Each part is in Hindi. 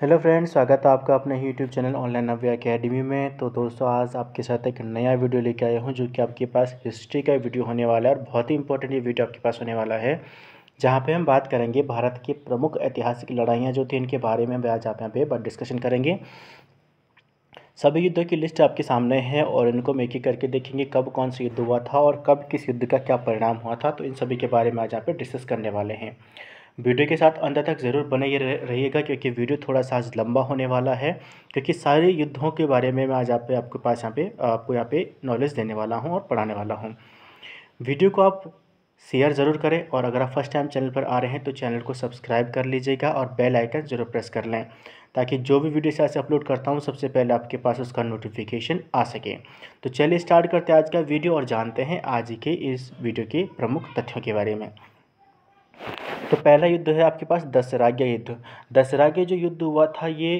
हेलो फ्रेंड्स स्वागत है आपका अपने YouTube channel online Navya academy में तो दोस्तों आज आपके साथ एक नया वीडियो लेके आया हूँ जो कि आपके पास हिस्ट्री का वीडियो होने वाला है और बहुत ही इंपॉर्टेंट ये वीडियो आपके पास होने वाला है जहाँ पे हम बात करेंगे भारत की प्रमुख ऐतिहासिक लड़ाइयाँ जो थी इनके बारे में आज आप यहाँ पे डिस्कशन करेंगे सभी युद्धों की लिस्ट आपके सामने है और इनको हम एक एक करके देखेंगे कब कौन सा युद्ध हुआ था और कब किस युद्ध का क्या परिणाम हुआ था तो इन सभी के बारे में आज यहाँ पे डिस्कस करने वाले हैं वीडियो के साथ अंत तक ज़रूर बने रहिएगा क्योंकि वीडियो थोड़ा सा आज लंबा होने वाला है क्योंकि सारे युद्धों के बारे में मैं आज आप पे आपके पास यहाँ पे आपको यहाँ पे नॉलेज देने वाला हूँ और पढ़ाने वाला हूँ वीडियो को आप शेयर ज़रूर करें और अगर आप फर्स्ट टाइम चैनल पर आ रहे हैं तो चैनल को सब्सक्राइब कर लीजिएगा और बेल आइकन ज़रूर प्रेस कर लें ताकि जो भी वीडियो से अपलोड करता हूँ सबसे पहले आपके पास उसका नोटिफिकेशन आ सके तो चलिए स्टार्ट करते हैं आज का वीडियो और जानते हैं आज के इस वीडियो के प्रमुख तथ्यों के बारे में तो पहला युद्ध है आपके पास दसराज्ञा युद्ध दसराज्ञा जो युद्ध हुआ था ये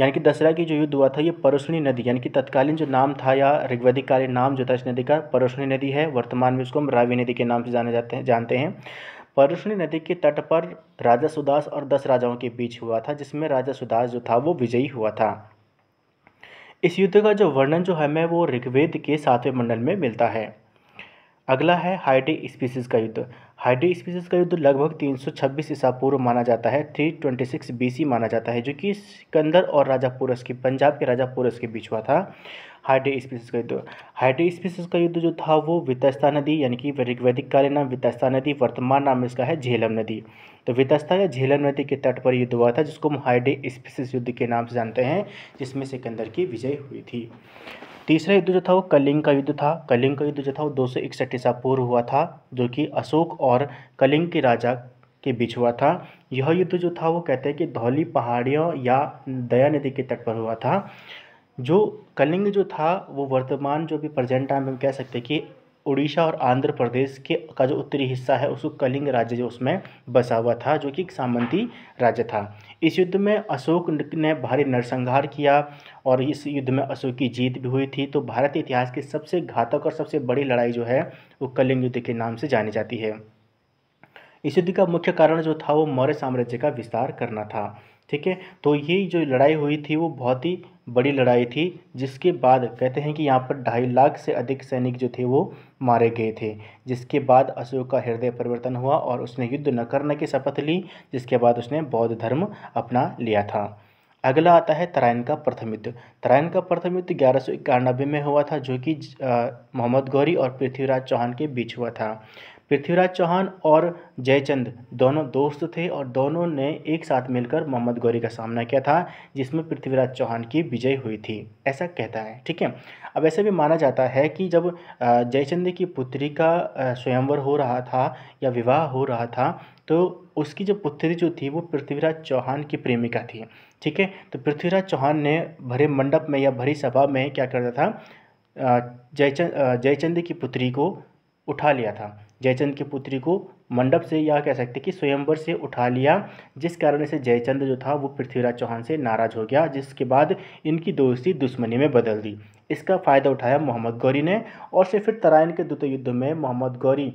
यानी कि दसरा की जो युद्ध हुआ था ये परोसनी नदी यानी कि तत्कालीन जो नाम था या ऋग्वेदिकालीन कालीन नाम जो था इस नदी का परोसनी नदी है वर्तमान में इसको हम रावी नदी के नाम से जाने जाते हैं जानते हैं परोसनी नदी के तट पर राजा सुदास और दस राजाओं के बीच हुआ था जिसमें राजा सुदास जो था वो विजयी हुआ था इस युद्ध का जो वर्णन जो हमें वो ऋग्वेद के सातवें मंडल में मिलता है अगला है हाइडी स्पीसीज का युद्ध हाइड्री स्पीसीज का युद्ध लगभग 326 ईसा पूर्व माना जाता है 326 ट्वेंटी माना जाता है जो कि सिकंदर और राजा पुरस की पंजाब के राजा पुरस के बीच हुआ था हाइड्री स्पीसीज का युद्ध हाइड्री स्पीसीज का युद्ध जो था वो वितस्ता नदी यानी कि ऋग्वैदिक कालीन नाम वितस्ता नदी वर्तमान नाम इसका है झेलम नदी तो वितस्ता या झेलम नदी के तट पर युद्ध हुआ था जिसको हम हाइड्री स्पीसीज युद्ध के नाम से जानते हैं जिसमें सिकंदर की विजय हुई थी तीसरा युद्ध जो था वो कलिंग का युद्ध था कलिंग का युद्ध जो था वो दो सौ इकसठ ईसा पूर्व हुआ था जो कि अशोक और कलिंग के राजा के बीच हुआ था यह युद्ध जो था वो कहते हैं कि धौली पहाड़ियों या दया नदी के तट पर हुआ था जो कलिंग जो था वो वर्तमान जो भी प्रेजेंट टाइम हम कह सकते हैं कि उड़ीसा और आंध्र प्रदेश के का जो उत्तरी हिस्सा है उसको कलिंग राज्य जो उसमें बसा हुआ था जो कि एक सामंती राज्य था इस युद्ध में अशोक ने भारी नरसंहार किया और इस युद्ध में अशोक की जीत भी हुई थी तो भारत इतिहास की सबसे घातक और सबसे बड़ी लड़ाई जो है वो कलिंग युद्ध के नाम से जानी जाती है इस युद्ध का मुख्य कारण जो था वो मौर्य साम्राज्य का विस्तार करना था ठीक है तो ये जो लड़ाई हुई थी वो बहुत ही बड़ी लड़ाई थी जिसके बाद कहते हैं कि यहाँ पर ढाई लाख से अधिक सैनिक जो थे वो मारे गए थे जिसके बाद अशोक का हृदय परिवर्तन हुआ और उसने युद्ध न करने की शपथ ली जिसके बाद उसने बौद्ध धर्म अपना लिया था अगला आता है तराइन का प्रथम युद्ध तराइन का प्रथम युद्ध ग्यारह सौ इक्यानबे में हुआ था जो कि मोहम्मद गौरी और पृथ्वीराज चौहान के बीच हुआ था पृथ्वीराज चौहान और जयचंद दोनों दोस्त थे और दोनों ने एक साथ मिलकर मोहम्मद गौरी का सामना किया था जिसमें पृथ्वीराज चौहान की विजय हुई थी ऐसा कहता है ठीक है अब ऐसे भी माना जाता है कि जब जयचंद की पुत्री का स्वयंवर हो रहा था या विवाह हो रहा था तो उसकी जो पुत्री जो थी वो पृथ्वीराज चौहान की प्रेमिका थी ठीक है तो पृथ्वीराज चौहान ने भरे मंडप में या भरी सभा में क्या करता था जयचंद जयचंद की पुत्री को उठा लिया था जयचंद की पुत्री को मंडप से या कह सकते कि स्वयंवर से उठा लिया जिस कारण से जयचंद जो था वो पृथ्वीराज चौहान से नाराज हो गया जिसके बाद इनकी दोस्ती दुश्मनी में बदल दी इसका फ़ायदा उठाया मोहम्मद गौरी ने और से फिर तराइन के द्वित युद्ध में मोहम्मद गौरी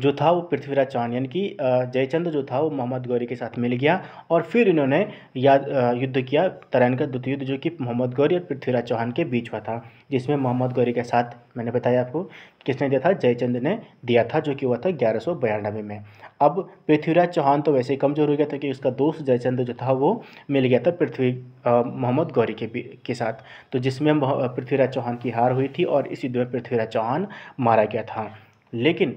जो था वो पृथ्वीराज चौहान यानी कि जयचंद जो था वो मोहम्मद गौरी के साथ मिल गया और फिर इन्होंने याद युद्ध किया तरैन का द्वितीय युद्ध जो कि मोहम्मद गौरी और पृथ्वीराज चौहान के बीच हुआ था जिसमें मोहम्मद गौरी के साथ मैंने बताया आपको किसने दिया था जयचंद ने दिया था जो कि हुआ था ग्यारह में अब पृथ्वीराज चौहान तो वैसे ही कमज़ोर हो गया था कि उसका दोस्त जयचंद जो था वो मिल गया था पृथ्वी मोहम्मद गौरी के के साथ तो जिसमें पृथ्वीराज चौहान की हार हुई थी और इस युद्ध में पृथ्वीराज चौहान मारा गया था लेकिन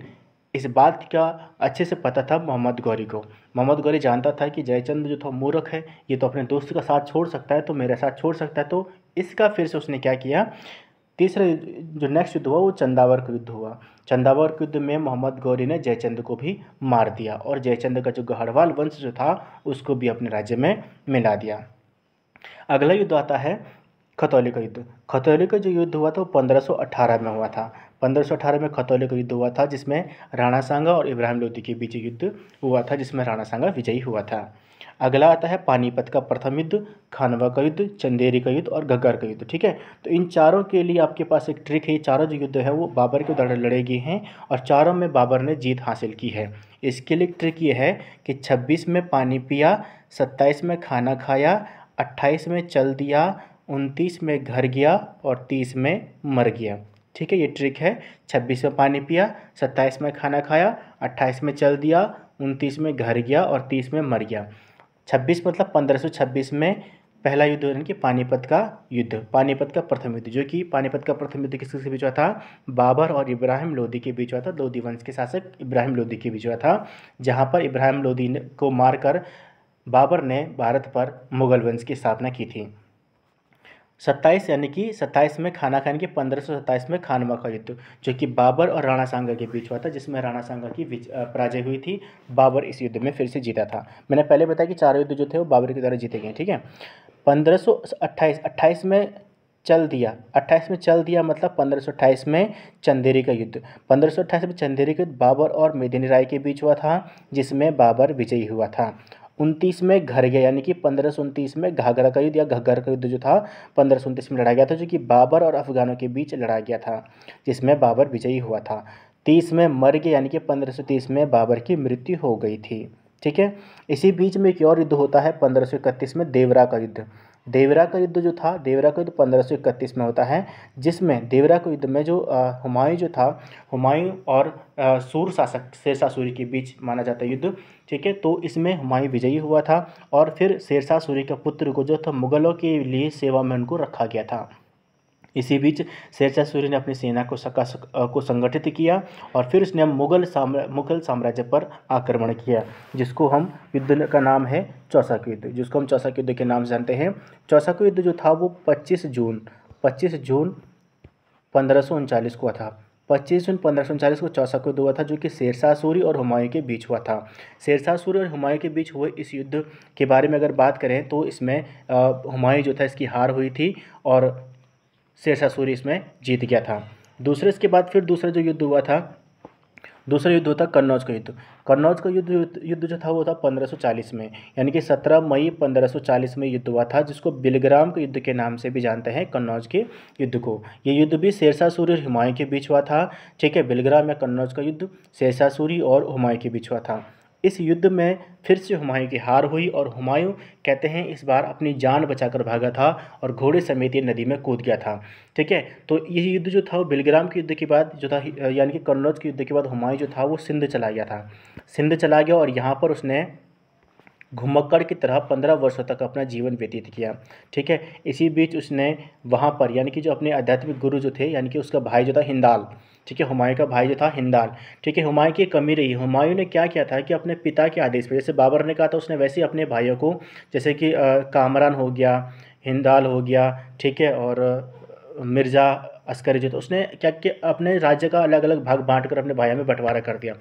इस बात का अच्छे से पता था मोहम्मद गौरी को मोहम्मद गौरी जानता था कि जयचंद जो था तो मूर्ख है ये तो अपने दोस्त का साथ छोड़ सकता है तो मेरे साथ छोड़ सकता है तो इसका फिर से उसने क्या किया तीसरा जो नेक्स्ट युद्ध हुआ वो चंदावर का युद्ध हुआ चंदावर के युद्ध में मोहम्मद गौरी ने जयचंद को भी मार दिया और जयचंद का जो गढ़वाल वंश जो था उसको भी अपने राज्य में मिला दिया अगला युद्ध आता है खतौली का युद्ध खतौली का जो युद्ध हुआ था वो पंद्रह में हुआ था पंद्रह में खतौले का युद्ध हुआ था जिसमें राणा सांगा और इब्राहिम लोधी के बीच युद्ध हुआ था जिसमें राणा सांगा विजयी हुआ था अगला आता है पानीपत का प्रथम युद्ध खानवा का युद्ध चंदेरी का युद्ध और गग्गर का युद्ध ठीक है तो इन चारों के लिए आपके पास एक ट्रिक है ये चारों जो युद्ध है वो बाबर के द्वारा लड़े गए हैं और चारों में बाबर ने जीत हासिल की है इसके लिए ट्रिक ये है कि छब्बीस में पानी पिया 27 में खाना खाया अट्ठाईस में चल दिया उनतीस में घर गया और तीस में मर गया ठीक है ये ट्रिक है छब्बीस में पानी पिया सत्ताईस में खाना खाया अट्ठाईस में चल दिया उनतीस में घर गया और तीस में मर गया छब्बीस मतलब पंद्रह सौ छब्बीस में पहला युद्ध यानी कि पानीपत का युद्ध पानीपत का प्रथम युद्ध जो कि पानीपत का प्रथम युद्ध किसके बीच हुआ था बाबर और इब्राहिम लोदी के बीच हुआ था लोदी वंश के शासक इब्राहिम लोदी के बीच हुआ था जहाँ पर इब्राहिम लोदी को मारकर बाबर ने भारत पर मुगल वंश की स्थापना की थी सत्ताईस यानी कि सत्ताईस में खाना खान के पंद्रह सौ सत्ताईस में खानवा का युद्ध तो, जो कि बाबर और राणा सांगा के बीच हुआ था जिसमें राणा सांगा की पराजय हुई थी बाबर इस युद्ध में फिर से जीता था मैंने पहले बताया कि चारों युद्ध जो थे वो बाबर के द्वारा जीते गए ठीक है पंद्रह सौ अट्ठाईस अट्ठाईस में चल दिया अट्ठाईस में चल दिया मतलब पंद्रह सौ अट्ठाईस में चंदेरी का युद्ध पंद्रह सौ अट्ठाईस में चंदेरी का युद्ध बाबर और मेदिनी राय के बीच हुआ था जिसमें बाबर विजयी हुआ था उनतीस में घर गया यानी कि पंद्रह सौ उनतीस में घाघरा का युद्ध या घाघर का युद्ध जो था पंद्रह सौ उनतीस में लड़ा गया था जो कि बाबर और अफगानों के बीच लड़ा गया था जिसमें बाबर विजयी हुआ था तीस में मर गया यानी कि पंद्रह सौ तीस में बाबर की मृत्यु हो गई थी ठीक है इसी बीच में एक और युद्ध होता है पंद्रह सौ इकतीस में देवरा का युद्ध देवरा का युद्ध जो था देवरा का युद्ध पंद्रह सौ में होता है जिसमें देवरा के युद्ध में जो हुमायूं जो था हुमायूं और सूर शासक शेरशाह सूरी के बीच माना जाता है युद्ध ठीक है तो इसमें हुमायूं विजयी हुआ था और फिर शेरशाह सूरी का पुत्र को जो था मुगलों के लिए सेवा में उनको रखा गया था इसी बीच शेरशाह सूरी ने अपनी सेना को सका को संगठित किया और फिर उसने मुगल साम्रा मुगल साम्राज्य पर आक्रमण किया जिसको हम युद्ध का नाम है चौसक युद्ध जिसको हम के युद्ध के नाम से जानते हैं चौसक युद्ध जो था वो पच्चीस जून पच्चीस जून पंद्रह को था पच्चीस जून पंद्रह को चौसक युद्ध हुआ था जो कि शेरशाह सूरी और हुमायूं के बीच हुआ था शेरशाह सूरी और हुमायूं के बीच हुए इस युद्ध के बारे में अगर बात करें तो इसमें हुमायूं जो था इसकी हार हुई थी और सूरी इसमें जीत गया था दूसरे इसके बाद फिर दूसरा जो युद्ध हुआ था दूसरा युद्ध होता कन्नौज का युद्ध कन्नौज का युद्ध युद्ध जो था वो था 1540 में यानी कि 17 मई 1540 में युद्ध हुआ था जिसको बिलग्राम के युद्ध के नाम से भी जानते हैं कन्नौज के युद्ध को ये युद्ध भी शेरशाह सूरी और हुमायूं के बीच हुआ था ठीक है बिलग्राम या कन्नौज का युद्ध शेरशाह सूरी और हुमायूं के बीच हुआ था इस युद्ध में फिर से हुमायूं की हार हुई और हुमायूं कहते हैं इस बार अपनी जान बचाकर भागा था और घोड़े समेत ये नदी में कूद गया था ठीक है तो ये युद्ध जो था वो बिलग्राम के युद्ध के बाद जो था यानी कि कन्नौज के युद्ध के बाद हुमायूं जो था वो सिंध चला गया था सिंध चला गया और यहाँ पर उसने घुमक्कड़ की तरह पंद्रह वर्षों तक अपना जीवन व्यतीत किया ठीक है इसी बीच उसने वहाँ पर यानी कि जो अपने आध्यात्मिक गुरु जो थे यानी कि उसका भाई जो था हिंदाल ठीक है हुमायूं का भाई जो था हिंदाल ठीक है हुमायूं की कमी रही हुमायूं ने क्या किया था कि अपने पिता के आदेश पर जैसे बाबर ने कहा था उसने वैसे अपने भाइयों को जैसे कि कामरान हो गया हिंदाल हो गया ठीक है और मिर्ज़ा अस्कर जो तो था उसने क्या कि अपने राज्य का अलग अलग भाग बांटकर कर अपने भाइयों में बंटवारा कर दिया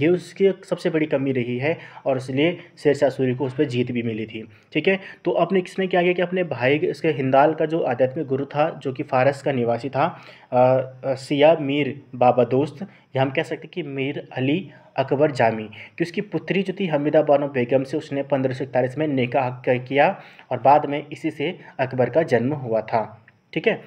ये उसकी सबसे बड़ी कमी रही है और इसलिए शेरशाह सूरी को उस पर जीत भी मिली थी ठीक है तो अपने किसने क्या किया कि अपने भाई इसके हिंदाल का जो आध्यात्मिक गुरु था जो कि फारस का निवासी था सिया मीर बाबा दोस्त या हम कह सकते कि मीर अली अकबर जामी कि उसकी पुत्री जो थी हमीदा बानो बेगम से उसने पंद्रह सौ इकतालीस में निकाह किया और बाद में इसी से अकबर का जन्म हुआ था ठीक है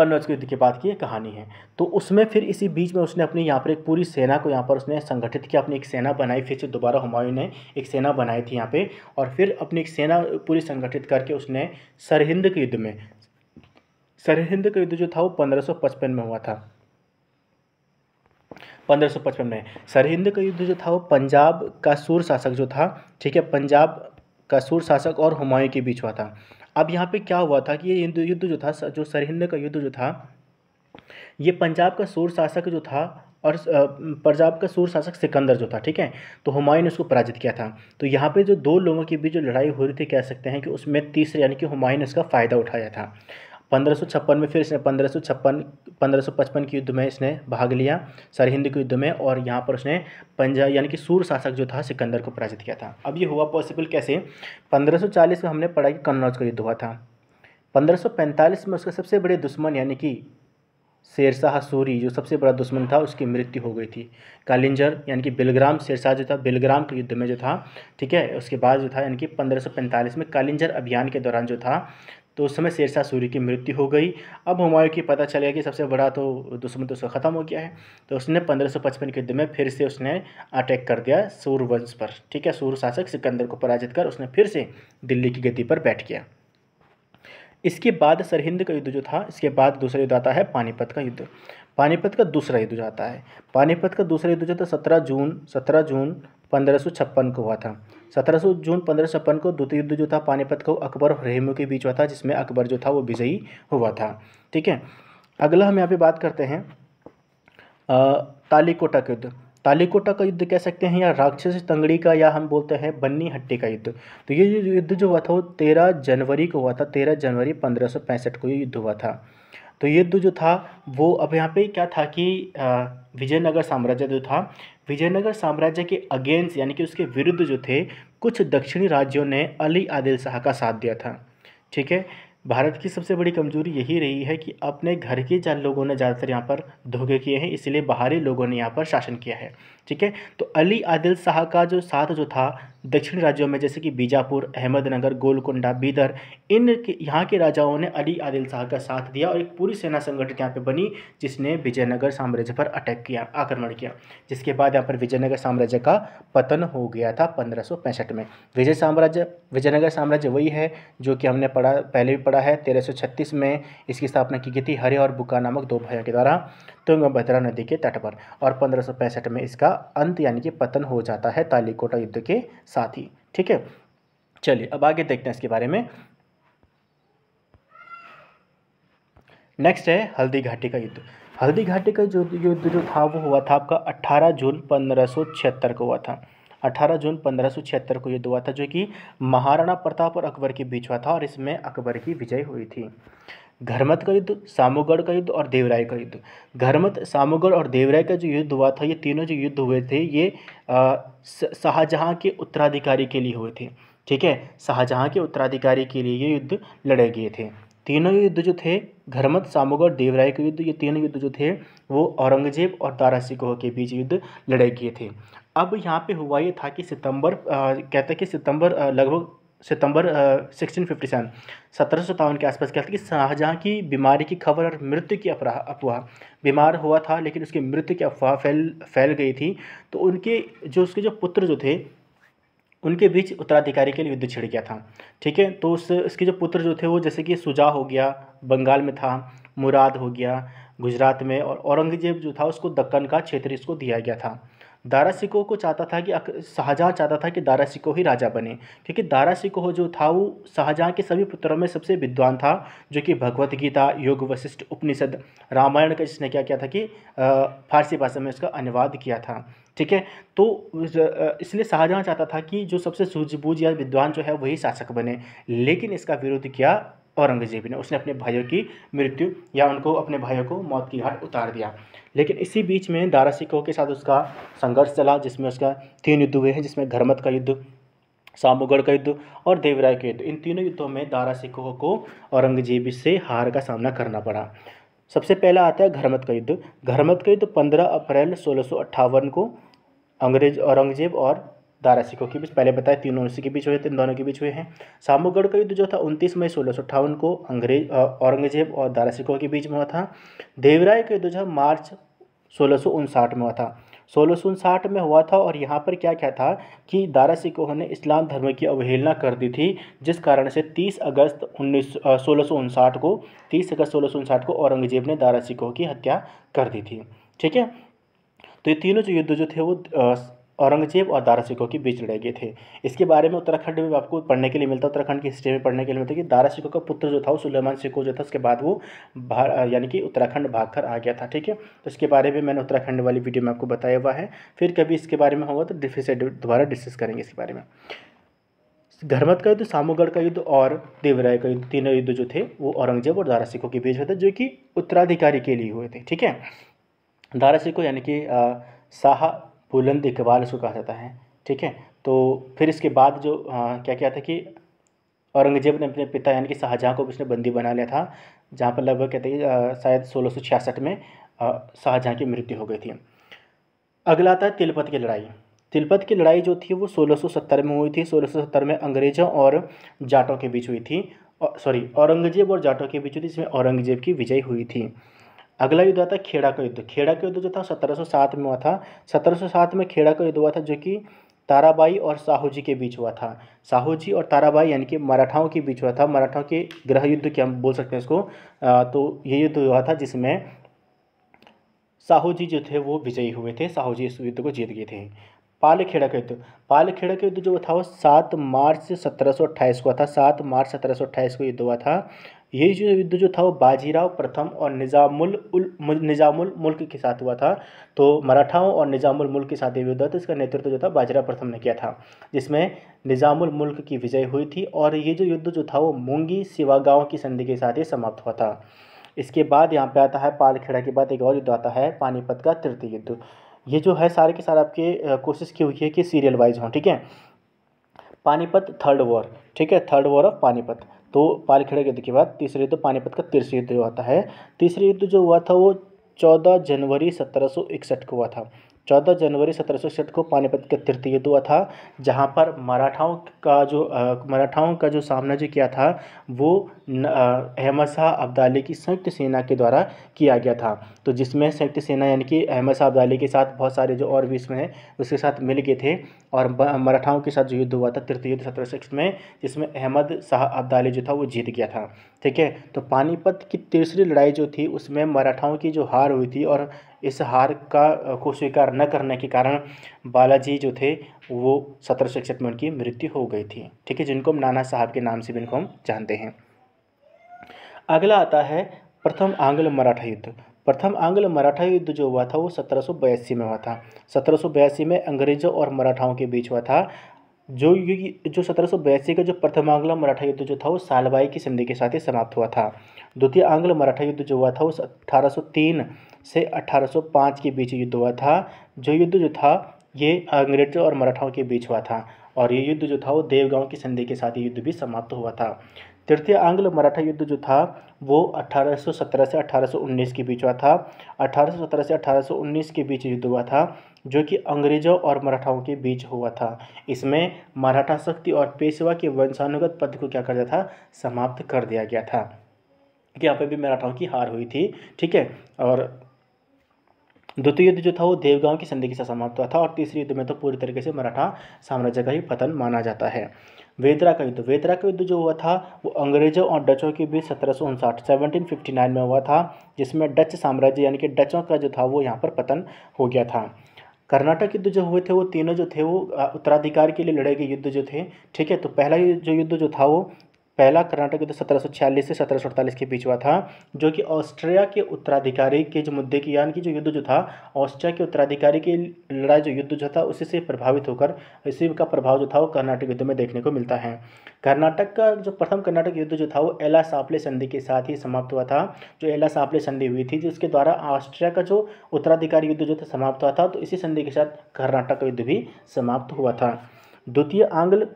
कन्नौज युद्ध के बाद की कहानी है तो उसमें फिर इसी बीच में उसने अपनी यहाँ पर एक पूरी सेना को यहाँ पर उसने संगठित किया अपनी एक सेना बनाई फिर से दोबारा हुमायूं ने एक सेना बनाई थी यहाँ पे और फिर अपनी एक सेना पूरी संगठित करके उसने सरहिंद के युद्ध में सरहिंद का युद्ध जो था वो पंद्रह में हुआ था पचपन में सरहिंद का युद्ध जो था वो पंजाब का सूर शासक जो था ठीक है पंजाब का सूर शासक और हुमायूं के बीच हुआ था अब यहाँ पे क्या हुआ था कि ये युद्ध जो था जो सरहिंद का युद्ध जो था ये पंजाब का सूर शासक जो था और पंजाब का सूर शासक सिकंदर जो था ठीक है तो हुमायूं ने उसको पराजित किया था तो यहाँ पे जो दो लोगों के बीच जो लड़ाई हो रही थी कह सकते हैं कि उसमें तीसरे यानी कि हुमायूं ने इसका फ़ायदा उठाया था पंद्रह में फिर इसने पंद्रह पंद्रह के युद्ध में इसने भाग लिया सरहिंद के युद्ध में और यहाँ पर उसने पंजाब यानी कि सूर शासक जो था सिकंदर को पराजित किया था अब ये हुआ पॉसिबल कैसे 1540 में हमने पढ़ा कि कन्नौज का युद्ध हुआ था 1545 में उसका सबसे बड़े दुश्मन यानी कि शेरशाह सूरी जो सबसे बड़ा दुश्मन था उसकी मृत्यु हो गई थी कालिंजर यानी कि बिलग्राम शेरशाह जो था बिलग्राम के युद्ध में जो था ठीक है उसके बाद जो था यानी कि 1545 में कालिंजर अभियान के दौरान जो था तो उस समय शेरशाह सूरी की मृत्यु हो गई अब हुमायूं की पता चलेगा कि सबसे बड़ा तो दुश्मन तो उसका ख़त्म हो गया है तो उसने पंद्रह सौ पचपन के युद्ध में फिर से उसने अटैक कर दिया सूर्य वंश पर ठीक है सूर्य शासक सिकंदर को पराजित कर उसने फिर से दिल्ली की गति पर बैठ गया इसके बाद सरहिंद का युद्ध जो था इसके बाद दूसरा युद्ध आता है पानीपत का युद्ध पानीपत का दूसरा युद्ध जो आता है पानीपत का दूसरा युद्ध जो था सत्रह जून सत्रह जून पंद्रह को हुआ था सत्रह जून पंद्रह को द्वितीय युद्ध जो था पानीपत का अकबर और रेहमू के बीच हुआ था जिसमें अकबर जो था वो विजयी हुआ था ठीक है अगला हम यहाँ पे बात करते हैं तालिकोटा का युद्ध तालिकोटा का युद्ध कह सकते हैं या राक्षस तंगड़ी का या हम बोलते हैं बन्नी हट्टी का युद्ध तो ये युद्ध जो हुआ था वो तेरह जनवरी को हुआ था तेरह जनवरी पंद्रह को ये युद्ध हुआ था तो युद्ध जो था वो अब यहाँ पे क्या था कि विजयनगर साम्राज्य जो था विजयनगर साम्राज्य के अगेंस्ट यानी कि उसके विरुद्ध जो थे कुछ दक्षिणी राज्यों ने अली आदिल शाह का साथ दिया था ठीक है भारत की सबसे बड़ी कमजोरी यही रही है कि अपने घर के जान लोगों ने ज़्यादातर यहाँ पर धोखे किए हैं इसलिए बाहरी लोगों ने यहाँ पर शासन किया है ठीक है तो अली आदिल शाह का जो साथ जो था दक्षिण राज्यों में जैसे कि बीजापुर अहमदनगर गोलकुंडा बीदर इन के यहाँ के राजाओं ने अली आदिल शाह का साथ दिया और एक पूरी सेना संगठित यहाँ पर बनी जिसने विजयनगर साम्राज्य पर अटैक किया आक्रमण किया जिसके बाद यहाँ पर विजयनगर साम्राज्य का पतन हो गया था पंद्रह में विजय साम्राज्य विजयनगर साम्राज्य वही है जो कि हमने पढ़ा पहले भी पढ़ा है तेरह में इसकी स्थापना की गई थी हरे और बुका नामक दो भाइयों के द्वारा तुंगभद्रा नदी के तट पर और पंद्रह में इसका अंत यानी कि पतन हो जाता है तालीकोटा युद्ध के साथी ठीक है चलिए अब आगे देखते हैं इसके बारे में नेक्स्ट है हल्दी घाटी का युद्ध हल्दी घाटी का जो युद्ध जो था वो हुआ था आपका 18 जून पंद्रह को हुआ था 18 जून पंद्रह को युद्ध हुआ था जो कि महाराणा प्रताप और अकबर के बीच हुआ था और इसमें अकबर की विजय हुई थी घरमत का युद्ध सामोगढ़ का युद्ध और देवराय का युद्ध घरमत सामोगढ़ और देवराय का जो युद्ध हुआ था ये तीनों जो युद्ध हुए थे ये शाहजहाँ के उत्तराधिकारी के लिए हुए थे ठीक है शाहजहाँ के उत्तराधिकारी के लिए ये युद्ध लड़े गए थे तीनों युद्ध जो थे घरमत सामोगढ़ देवराय के युद्ध ये तीनों युद्ध जो थे वो औरंगजेब और दारा सिकोह के बीच युद्ध लड़े गए थे अब यहाँ पे हुआ ये था कि सितंबर कहते हैं कि सितंबर लगभग सितंबर सिक्सटीन फिफ्टी सेवन सत्रह सौ के आसपास क्या था कि शाहजहाँ की बीमारी की खबर और मृत्यु की अफवाह अफवाह बीमार हुआ था लेकिन उसकी मृत्यु की अफवाह फैल फैल गई थी तो उनके जो उसके जो पुत्र जो थे उनके बीच उत्तराधिकारी के लिए युद्ध छिड़ गया था ठीक है तो उस इसके जो पुत्र जो थे वो जैसे कि सुजा हो गया बंगाल में था मुराद हो गया गुजरात में और औरंगजेब जो था उसको दक्कन का क्षेत्र इसको दिया गया था दारा सिको को चाहता था कि शाहजहाँ चाहता था कि दारा सिको ही राजा बने क्योंकि दारा सिको जो था वो शाहजहाँ के सभी पुत्रों में सबसे विद्वान था जो कि भगवत गीता योग वशिष्ठ उपनिषद रामायण का जिसने क्या किया था कि फारसी भाषा में उसका अनुवाद किया था ठीक है तो इसलिए शाहजहाँ चाहता था कि जो सबसे सूझबूझ या विद्वान जो है वही शासक बने लेकिन इसका विरोध किया औरंगज़ेब ने उसने अपने भाइयों की मृत्यु या उनको अपने भाइयों को मौत की घाट उतार दिया लेकिन इसी बीच में दारा सिखों के साथ उसका संघर्ष चला जिसमें उसका तीन युद्ध हुए हैं जिसमें घरमत का युद्ध सामूगढ़ का युद्ध और देवराय का युद्ध इन तीनों युद्धों में दारा सिखों को औरंगजेब से हार का सामना करना पड़ा सबसे पहला आता है घरमत का युद्ध घरमत का युद्ध पंद्रह अप्रैल सोलह को अंग्रेज औरंगजेब और दारा सिखों के बीच पहले बताया तीनों उसी के बीच हुए थे इन दोनों के बीच हुए हैं सामूगढ़ का युद्ध जो था उनतीस मई सोलह को अंग्रेज औरंगजेब और दारा सिखों के बीच में हुआ था देवराय का युद्ध जो मार्च सोलह में हुआ था सोलह में हुआ था और यहाँ पर क्या क्या था कि दारा सिखों ने इस्लाम धर्म की अवहेलना कर दी थी जिस कारण से 30 अगस्त उन्नीस सोलह को 30 अगस्त सोलह को औरंगजेब ने दारा सिखों की हत्या कर दी थी ठीक है तो ये तीनों जो युद्ध जो थे वो औरंगजेब और दारा शिकोह के बीच लड़े गए थे इसके बारे में उत्तराखंड में आपको पढ़ने के लिए मिलता है उत्तराखंड की हिस्ट्री में पढ़ने के लिए मिलता है कि दारा सिखों का पुत्र जो था वो सुलेमान शिकोह जो था उसके बाद वो यानी कि उत्तराखंड भागकर आ गया था ठीक है तो इसके बारे में मैंने उत्तराखंड वाली वीडियो में आपको बताया हुआ है फिर कभी इसके बारे में होगा तो फिर से दोबारा डिस्कस करेंगे इसके बारे में घरमत का युद्ध सामूगढ़ का युद्ध और देवराय का युद्ध तीनों युद्ध जो थे वो औरंगजेब और दारा सिखों के बीच हुआ था जो कि उत्तराधिकारी के लिए हुए थे ठीक है दारा सिखो यानी कि शाह बुलंद इकबाल इसको कहा जाता है ठीक है तो फिर इसके बाद जो आ, क्या क्या था कि औरंगज़ेब ने अपने पिता यानी कि शाहजहाँ को उसने बंदी बना लिया था जहाँ पर लगभग कहते हैं शायद सोलह में शाहजहाँ की मृत्यु हो गई थी अगला आता है तिलपत की लड़ाई तिलपत की लड़ाई जो थी वो 1670 में हुई थी 1670 में अंग्रेज़ों और जाटों के बीच हुई थी सॉरी औरंगज़ेब और जाटों के बीच हुई थी जिसमें औरंगज़ेब की विजय हुई थी अगला युद्ध आता है खेड़ा का युद्ध खेड़ा का युद्ध जो था 1707 में हुआ था 1707 में खेड़ा का युद्ध हुआ था जो कि ताराबाई और साहू जी के बीच हुआ था साहू जी और ताराबाई यानी कि मराठाओं के बीच हुआ था मराठाओं के ग्रह युद्ध के हम बोल सकते हैं इसको आ, तो ये युद्ध हुआ था जिसमें साहू जी जो थे वो विजयी हुए थे साहू जी इस युद्ध को जीत गए थे पालखेड़ा का युद्ध पालखेड़ा का युद्ध जो था वो सात मार्च सत्रह सौ अट्ठाईस को था सात मार्च सत्रह सौ अट्ठाईस को युद्ध हुआ था ये जो युद्ध जो था वो बाजीराव प्रथम और निज़ामुल उल निज़ामुल मुल्क के साथ हुआ था तो मराठाओं और निज़ामुल मुल्क के साथ ये युद्ध था तो इसका नेतृत्व जो था बाजीराव प्रथम ने किया था जिसमें निज़ामुल मुल्क की विजय हुई थी और ये जो युद्ध जो था वो मूंगी सिवागांव की संधि के साथ ही समाप्त हुआ था इसके बाद यहाँ पे आता है पालखेड़ा के बाद एक और युद्ध आता है पानीपत का तृतीय युद्ध ये जो है सारे के सारे आपके कोशिश की हुई है कि सीरियल वाइज हों ठीक है पानीपत थर्ड वॉर ठीक है थर्ड वॉर ऑफ पानीपत तो पालखेड़ा युद्ध के बाद तीसरे युद्ध पानीपत का तीसरे युद्ध आता है तीसरे युद्ध जो हुआ था वो चौदह जनवरी सत्रह इकसठ को हुआ था चौदह जनवरी सत्रह इकसठ को पानीपत का तृतीय युद्ध हुआ था जहाँ पर मराठाओं का जो मराठाओं का जो सामना जो किया था वो अहमद शाह अब्दाली की संयुक्त सेना के द्वारा किया गया था तो जिसमें संयुक्त सेना यानी कि अहमद शाह अब्दाली के साथ बहुत सारे जो और भी इसमें हैं उसके साथ मिल गए थे और मराठाओं के साथ जो युद्ध हुआ था तृतीय युद्ध सत्रह सौ में जिसमें अहमद शाह अब्दाली जो था वो जीत गया था ठीक है तो पानीपत की तीसरी लड़ाई जो थी उसमें मराठाओं की जो हार हुई थी और इस हार का को स्वीकार न करने के कारण बालाजी जो थे वो सत्रह सौ इकसठ में उनकी मृत्यु हो गई थी ठीक है जिनको हम नाना साहब के नाम से भी इनको हम जानते हैं अगला आता है प्रथम आंग्ल मराठा युद्ध प्रथम आंग्ल मराठा युद्ध जो हुआ था वो सत्रह में हुआ था सत्रह में अंग्रेजों और मराठाओं के बीच हुआ था जो जो सत्रह का जो प्रथम आंग्ल मराठा युद्ध जो था वो सालवाई की संधि के साथ ही समाप्त हुआ था द्वितीय आंग्ल मराठा युद्ध जो हुआ था वो 1803 से 1805 के बीच युद्ध हुआ था जो युद्ध जो था ये अंग्रेजों और मराठाओं के बीच हुआ था और ये युद्ध जो था वो देवगांव की संधि के साथ ही युद्ध भी समाप्त हुआ था तृतीय आंग्ल मराठा युद्ध जो था वो 1817 से 1819 के बीच हुआ था 1817 से 1819 के बीच युद्ध हुआ था जो कि अंग्रेजों और मराठाओं के बीच हुआ था इसमें मराठा शक्ति और पेशवा के वंशानुगत पद को क्या कर दिया था समाप्त कर दिया गया था यहाँ पे भी मराठाओं की हार हुई थी ठीक है और द्वितीय युद्ध जो था वो देवगांव की संधि के साथ समाप्त हुआ था और तीसरे युद्ध में तो पूरी तरीके से मराठा साम्राज्य का ही पतन माना जाता है वेदरा का युद्ध वेदरा का युद्ध जो हुआ था वो अंग्रेज़ों और डचों के बीच सत्रह सौ उनसाठ सेवनटीन फिफ्टी नाइन में हुआ था जिसमें डच साम्राज्य यानी कि डचों का जो था वो यहाँ पर पतन हो गया था कर्नाटक युद्ध जो हुए थे वो तीनों जो थे वो उत्तराधिकार के लिए लड़े गए युद्ध जो थे ठीक है तो पहला जो युद्ध जो था वो पहला कर्नाटक युद्ध छियालीस से अड़तालीस के बीच हुआ था जो कि ऑस्ट्रिया के उत्तराधिकारी के जो मुद्दे की यानी कि जो युद्ध जो था ऑस्ट्रिया के उत्तराधिकारी की लड़ाई जो युद्ध जो था उसी से प्रभावित होकर इसी का प्रभाव जो था वो कर्नाटक युद्ध में देखने को मिलता है कर्नाटक का जो प्रथम कर्नाटक युद्ध जो था वो एला सापले संधि के साथ ही समाप्त हुआ था जो एला सापले संधि हुई थी जिसके द्वारा ऑस्ट्रिया का जो उत्तराधिकारी युद्ध जो था समाप्त हुआ था तो इसी संधि के साथ कर्नाटक का युद्ध भी समाप्त हुआ था द्वितीय आंग्ल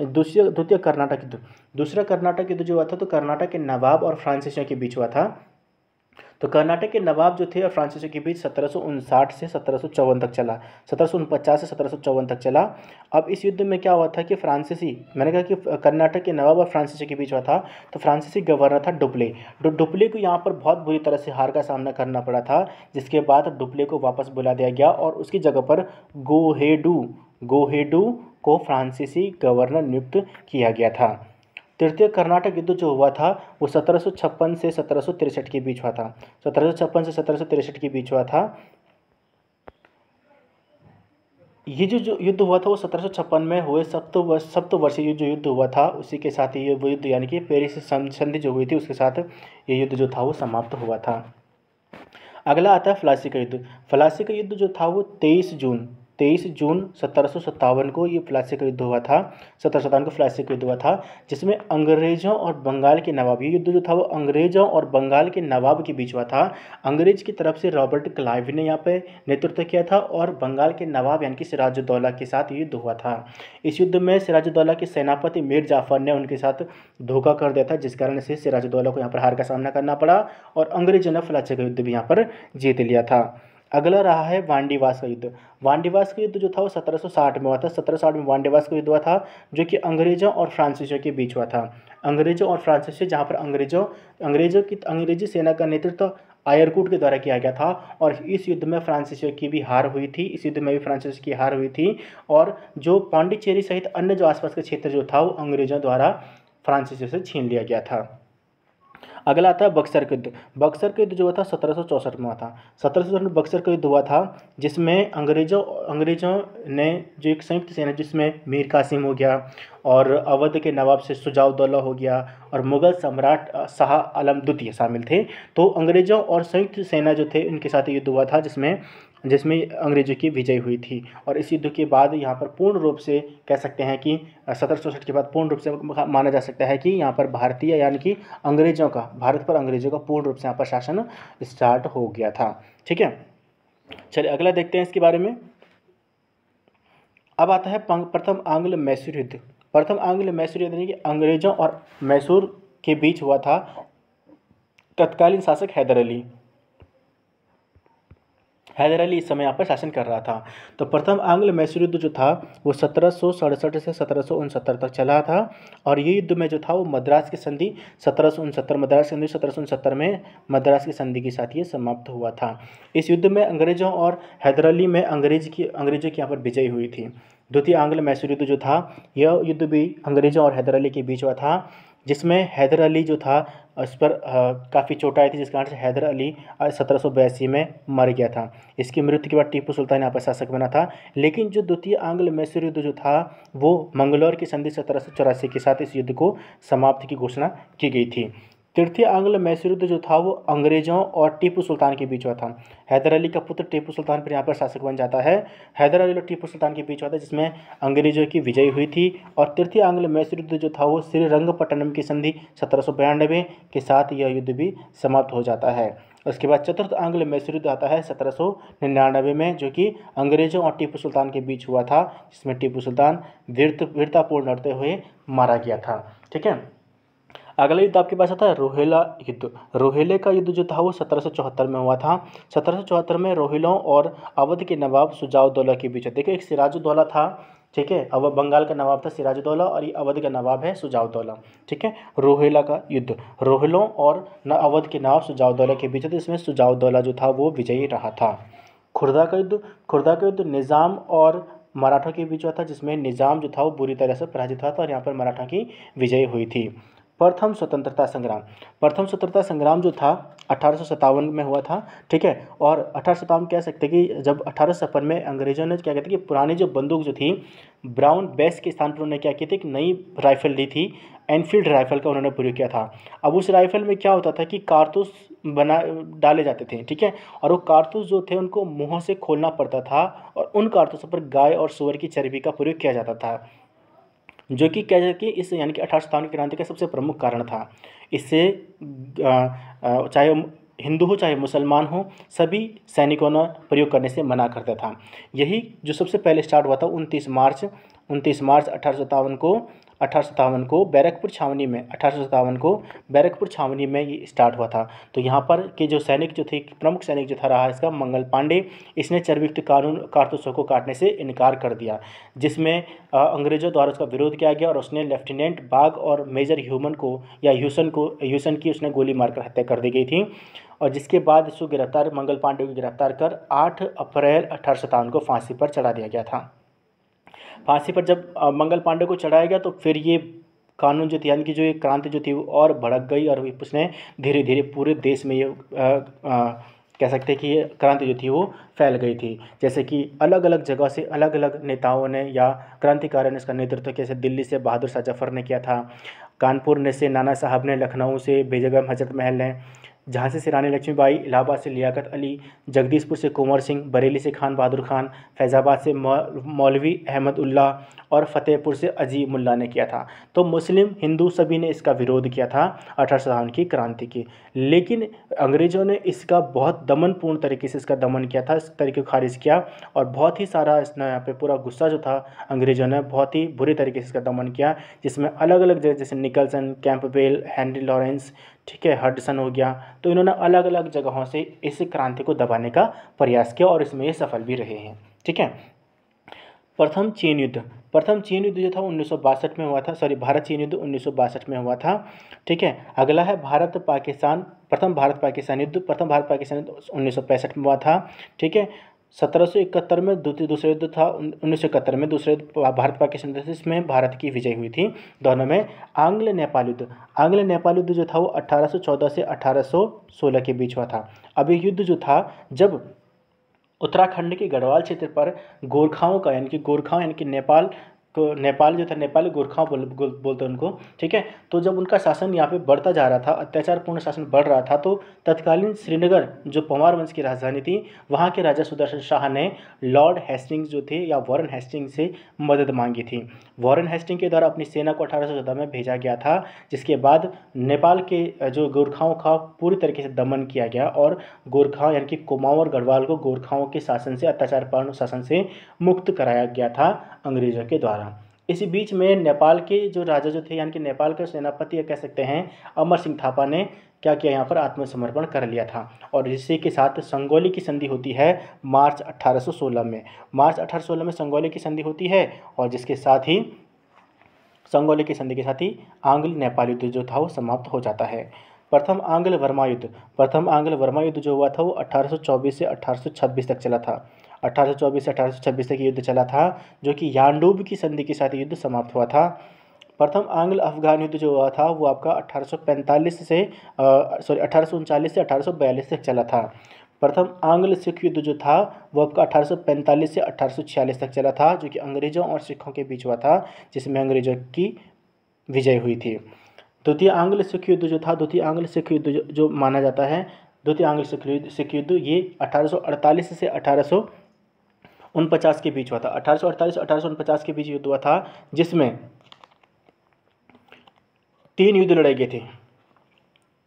दूसरी द्वितीय कर्नाटक युद्ध दूसरा कर्नाटक युद्ध जो हुआ था तो कर्नाटक के नवाब और फ्रांसिसों के बीच हुआ था तो कर्नाटक के नवाब जो थे और फ्रांसिसो के बीच सत्रह से सत्रह तक चला सत्रह से सत्रह तक चला अब इस युद्ध में क्या हुआ था कि फ्रांसीसी मैंने कहा कि कर्नाटक के नवाब और फ्रांसीसियों के बीच हुआ था तो फ्रांसीसी गवर्नर था डुप्ले डुप्ले को यहाँ पर बहुत बुरी तरह से हार का सामना करना पड़ा था जिसके बाद डुप्ले को वापस बुला दिया गया और उसकी जगह पर गोहेडू गोहेडू को फ्रांसीसी गवर्नर नियुक्त किया गया था तृतीय कर्नाटक युद्ध जो हुआ था वो सत्रह से सत्रह के बीच हुआ था सत्रह से सत्रह के बीच हुआ था ये जो जो युद्ध हुआ था वो सत्रह में हुए सप्तवर्ष सप्तवर्षीय जो युद्ध हुआ था उसी के साथ ये वो युद्ध यानी कि पेरिस संधि जो हुई थी उसके साथ ये युद्ध जो था वो समाप्त हुआ था अगला आता है फ्लासी का युद्ध फलासी का युद्ध जो था वो 23 जून तेईस जून सत्रह को ये प्लासी का युद्ध हुआ था सत्रह को फ्लासिक का युद्ध हुआ था जिसमें अंग्रेजों और बंगाल के नवाब ये युद्ध जो था वो अंग्रेजों और बंगाल के नवाब के बीच हुआ था अंग्रेज की तरफ से रॉबर्ट क्लाइव ने यहाँ पे नेतृत्व किया था और बंगाल के नवाब यानी कि सिराजुद्दौला के साथ युद्ध हुआ था इस युद्ध में सिराजुद्दौला के सेनापति मीर जाफर ने उनके साथ धोखा कर दिया था जिस कारण से सिराजुद्दौला को यहाँ पर हार का सामना करना पड़ा और अंग्रेजों ने फ्लाचे का युद्ध भी यहाँ पर जीत लिया था अगला रहा है वांडीवास का युद्ध वांडीवास का युद्ध जो था वो 1760 में हुआ था 1760 में वांडीवास का युद्ध हुआ था जो कि अंग्रेजों और फ्रांसीसियों के बीच हुआ था अंग्रेजों और फ्रांसीसियों जहाँ पर अंग्रेजों अंग्रेजों की अंग्रेजी सेना का नेतृत्व आयरकूट के द्वारा किया गया था और इस युद्ध में फ्रांसीसियों की भी हार हुई थी इस युद्ध में भी फ्रांसिस की हार हुई थी और जो पांडिचेरी सहित अन्य जो आसपास का क्षेत्र जो था वो अंग्रेजों द्वारा फ्रांसीसियों से छीन लिया गया था अगला आता है बक्सर का युद्ध बक्सर का युद्ध जो था सत्रह में हुआ था सत्रह बक्सर का युद्ध हुआ था जिसमें अंग्रेजों अंग्रेजों ने जो एक संयुक्त सेना जिसमें मीर कासिम हो गया और अवध के नवाब से सुजाउद्दौला हो गया और मुगल सम्राट शाह आलम द्वितीय शामिल थे तो अंग्रेजों और संयुक्त सेना जो थे उनके साथ युद्ध हुआ था जिसमें जिसमें अंग्रेज़ों की विजय हुई थी और इस युद्ध के बाद यहाँ पर पूर्ण रूप से कह सकते हैं कि सत्रह के बाद पूर्ण रूप से माना जा सकता है कि यहाँ पर भारतीय यानी कि अंग्रेज़ों का भारत पर अंग्रेज़ों का पूर्ण रूप से यहाँ पर शासन स्टार्ट हो गया था ठीक है चलिए अगला देखते हैं इसके बारे में अब आता है प्रथम आंग्ल मैसूर युद्ध प्रथम आंग्ल मैसूर युद्ध यानी कि अंग्रेज़ों और मैसूर के बीच हुआ था तत्कालीन शासक हैदर अली हैदर अली इस समय यहाँ पर शासन कर रहा था तो प्रथम आंग्ल मैसूर युद्ध जो था वो सत्रह से सत्रह तक चला था और ये युद्ध में जो था वो मद्रास की संधि सत्रह मद्रास की संधि सत्रह में मद्रास की संधि के साथ ये समाप्त हुआ था इस युद्ध में अंग्रेजों और हैदर अली में अंग्रेज की अंग्रेजों की यहाँ पर विजयी हुई थी द्वितीय आंग्ल मैसूर युद्ध जो था यह युद्ध भी अंग्रेजों और हैदर अली के बीच हुआ था जिसमें हैदर अली जो था इस पर काफ़ी चोट आई थी जिस कारण से हैदर अली सत्रह सौ बयासी में मर गया था इसकी मृत्यु के बाद टीपू सुल्तान यहाँ पर शासक बना था लेकिन जो द्वितीय आंग्ल मैसूर युद्ध जो था वो मंगलौर की संधि सत्रह सौ चौरासी के साथ इस युद्ध को समाप्त की घोषणा की गई थी तृतीय आंग्ल मैसूर युद्ध जो था वो अंग्रेजों और टीपू सुल्तान के बीच हुआ था हैदर अली का पुत्र टीपू सुल्तान फिर यहाँ पर शासक बन जाता है हैदर अली और टीपू सुल्तान के बीच हुआ था जिसमें अंग्रेजों की विजय हुई थी और तृतीय आंग्ल मैसी युद्ध जो था वो श्रीरंगपट्टनम की संधि सत्रह के साथ यह युद्ध भी समाप्त हो जाता है उसके बाद चतुर्थ आंग्ल मैसूर युद्ध आता है सत्रह में जो कि अंग्रेजों और टीपू सुल्तान के बीच हुआ था जिसमें टीपू सुल्तान वीरतापूर्ण लड़ते हुए मारा गया था ठीक है अगला युद्ध आपके पास आता है रोहेला युद्ध रोहेले का युद्ध जो था वो सत्रह में हुआ था सत्रह में रोहिलों और अवध के नवाब सुजाउद्दौला के बीच देखिए एक सिराजुद्दौला था ठीक है अब बंगाल का नवाब था सिराजुद्दौला और ये अवध का नवाब है सुजाउद्दौला ठीक है रोहेला का युद्ध रोहिलों और अवध के नवाब सुजाउद्दौला के बीच तो इसमें सुजाउद्दौला जो था वो विजयी रहा था खुर्दा का युद्ध खुर्दा का युद्ध निज़ाम और मराठा के बीच हुआ था जिसमें निज़ाम जो था वो बुरी तरह से पराजित हुआ था और यहाँ पर मराठा की विजय हुई थी प्रथम स्वतंत्रता संग्राम प्रथम स्वतंत्रता संग्राम जो था अठारह में हुआ था ठीक है और अठारह कह सकते हैं कि जब अठारह में अंग्रेजों ने क्या कहते हैं कि पुरानी जो बंदूक जो थी ब्राउन बेस के स्थान पर उन्होंने क्या की थी एक नई राइफल ली थी एनफील्ड राइफल का उन्होंने प्रयोग किया था अब उस राइफल में क्या होता था कि कारतूस बना डाले जाते थे ठीक है और वो कारतूस जो थे उनको मुँह से खोलना पड़ता था और उन कारतूसों पर गाय और सुअर की चर्बी का प्रयोग किया जाता था जो कि क्या कि इस यानी कि अठारह सत्तावन की क्रांति का सबसे प्रमुख कारण था इससे चाहे हिंदू हो चाहे मुसलमान हो सभी सैनिकों ने प्रयोग करने से मना करता था यही जो सबसे पहले स्टार्ट हुआ था उनतीस मार्च उनतीस मार्च अठारह को अठारह को बैरकपुर छावनी में अठारह को बैरकपुर छावनी में ये स्टार्ट हुआ था तो यहाँ पर के जो सैनिक जो थे प्रमुख सैनिक जो था रहा इसका मंगल पांडे इसने चर्विक्त कानून कारतूसों को काटने से इनकार कर दिया जिसमें अंग्रेजों द्वारा उसका विरोध किया गया और उसने लेफ्टिनेंट बाग और मेजर ह्यूमन को या ह्यूसन को ह्यूसन की उसने गोली मारकर हत्या कर दी गई थी और जिसके बाद इसको गिरफ्तार मंगल पांडे को गिरफ्तार कर आठ अप्रैल अठारह को फांसी पर चढ़ा दिया गया था फांसी पर जब मंगल पांडे को चढ़ाया गया तो फिर ये कानून जो थी यानी कि जो ये क्रांति जो थी वो और भड़क गई और उसने धीरे धीरे पूरे देश में ये आ, आ, कह सकते हैं कि ये क्रांति जो थी वो फैल गई थी जैसे कि अलग अलग जगह से अलग अलग नेताओं ने या क्रांतिकारियों ने इसका नेतृत्व किया जैसे दिल्ली से बहादुर शाह जफर ने किया था कानपुर ने से नाना साहब ने लखनऊ से बेजगम हजरत महल ने झांसी से रानी लक्ष्मीबाई इलाहाबाद से लियाकत अली जगदीशपुर से कुंवर सिंह बरेली से खान बहादुर खान फैज़ाबाद से मौलवी अहमदुल्ला और फतेहपुर से अजी मुल्ला ने किया था तो मुस्लिम हिंदू सभी ने इसका विरोध किया था अठारह की क्रांति की लेकिन अंग्रेज़ों ने इसका बहुत दमनपूर्ण तरीके से इसका दमन किया था इस तरीके को खारिज किया और बहुत ही सारा इसने यहाँ पे पूरा गुस्सा जो था अंग्रेज़ों ने बहुत ही बुरे तरीके से इसका दमन किया जिसमें अलग अलग जगह जैसे निकलसन कैंपबेल हैंनरी लॉरेंस ठीक है हडसन हो गया तो इन्होंने अलग अलग जगहों से इस क्रांति को दबाने का प्रयास किया और इसमें ये सफल भी रहे हैं ठीक है प्रथम चीन युद्ध प्रथम चीन युद्ध जो था उन्नीस में हुआ था सॉरी भारत चीन युद्ध उन्नीस में हुआ था ठीक है अगला है भारत पाकिस्तान प्रथम भारत पाकिस्तान युद्ध प्रथम भारत पाकिस्तान युद्ध उन्नीस में हुआ था ठीक है सत्रह में दूसरे युद्ध था उन्नीस में दूसरे युद्ध भारत पाकिस्तान था इसमें भारत की विजय हुई थी दोनों में आंग्ल नेपाल युद्ध आंग्ल नेपाल युद्ध जो था वो 1814 से 1816 के बीच हुआ था अब ये युद्ध जो था जब उत्तराखंड के गढ़वाल क्षेत्र पर गोरखाओं का यानी कि गोरखाओं यानी कि नेपाल को तो नेपाल जो था नेपाली गोरखा बोल, बोल बोलते उनको ठीक है तो जब उनका शासन यहाँ पे बढ़ता जा रहा था अत्याचारपूर्ण शासन बढ़ रहा था तो तत्कालीन श्रीनगर जो पंवार वंश की राजधानी थी वहाँ के राजा सुदर्शन शाह ने लॉर्ड हेस्टिंग्स जो थे या वॉरन हेस्टिंग से मदद मांगी थी वॉरन हेस्टिंग के द्वारा अपनी सेना को अठारह में भेजा गया था जिसके बाद नेपाल के जो गोरखाओं का पूरी तरीके से दमन किया गया और गोरखा यानी कि कुमाऊँ और गढ़वाल को गोरखाओं के शासन से अत्याचारपूर्ण शासन से मुक्त कराया गया था अंग्रेजों के द्वारा इसी बीच में नेपाल के जो राजा जो थे यानी कि नेपाल के सेनापति कह सकते हैं अमर सिंह थापा ने क्या किया यहाँ पर आत्मसमर्पण कर लिया था और इसी के साथ संगोली की संधि होती है मार्च 1816 में मार्च 1816 में संगोली की संधि होती है और जिसके साथ ही संगोली की संधि के साथ ही आंग्ल नेपाल युद्ध जो था वो समाप्त हो जाता है प्रथम आंग्ल वर्मा युद्ध प्रथम आंग्ल वर्मा युद्ध जो हुआ था वो 1824 से 1826 तक चला था अठारह से 1826 तक युद्ध चला था जो कि यांडूब की संधि के साथ युद्ध समाप्त हुआ था प्रथम आंग्ल अफगान युद्ध जो हुआ था वो आपका 1845 से सॉरी अठारह से 1842 तक चला था प्रथम आंग्ल सिख युद्ध जो था वो आपका 1845 से 1846 तक चला था जो कि अंग्रेज़ों और सिखों के बीच हुआ था जिसमें अंग्रेज़ों की विजय हुई थी द्वितीय आंग्ल सिख युद्ध जो था द्वितीय आंग्ल सिख युद्ध जो, माना जाता है द्वितीय आंग्ल सिख युद्ध सिख युद्ध ये 1848 से अठारह उनपचास के बीच हुआ था अठारह सौ अड़तालीस अठारह के बीच युद्ध हुआ था जिसमें तीन युद्ध लड़े गए थे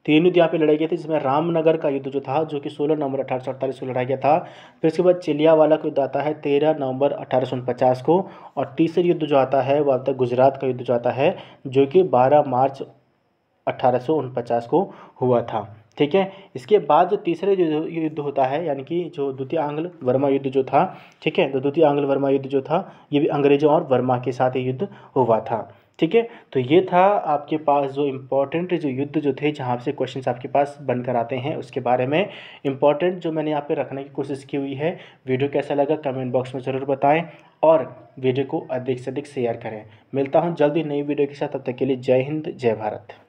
तीन युद्ध यहाँ पे लड़े गए थे जिसमें रामनगर का युद्ध जो था जो कि 16 नवंबर अठारह को लड़ा गया था फिर उसके बाद चिलियावाला का युद्ध आता है 13 नवंबर अठारह को और तीसरे युद्ध जो आता है वो आता है गुजरात का युद्ध जो आता है जो कि 12 मार्च अठारह को हुआ था ठीक है इसके बाद जो तीसरे जो युद्ध होता है यानी कि जो द्वितीय आंग्ल वर्मा युद्ध जो था ठीक है तो द्वितीय आंग्ल वर्मा युद्ध जो था ये भी अंग्रेजों और वर्मा के साथ युद्ध हुआ था ठीक है तो ये था आपके पास जो इम्पोर्टेंट जो युद्ध जो थे जहाँ से क्वेश्चन आपके पास बनकर आते हैं उसके बारे में इम्पोर्टेंट जो मैंने यहाँ पे रखने की कोशिश की हुई है वीडियो कैसा लगा कमेंट बॉक्स में ज़रूर बताएं और वीडियो को अधिक से अधिक शेयर करें मिलता हूँ जल्दी नई वीडियो के साथ तब तक के लिए जय हिंद जय भारत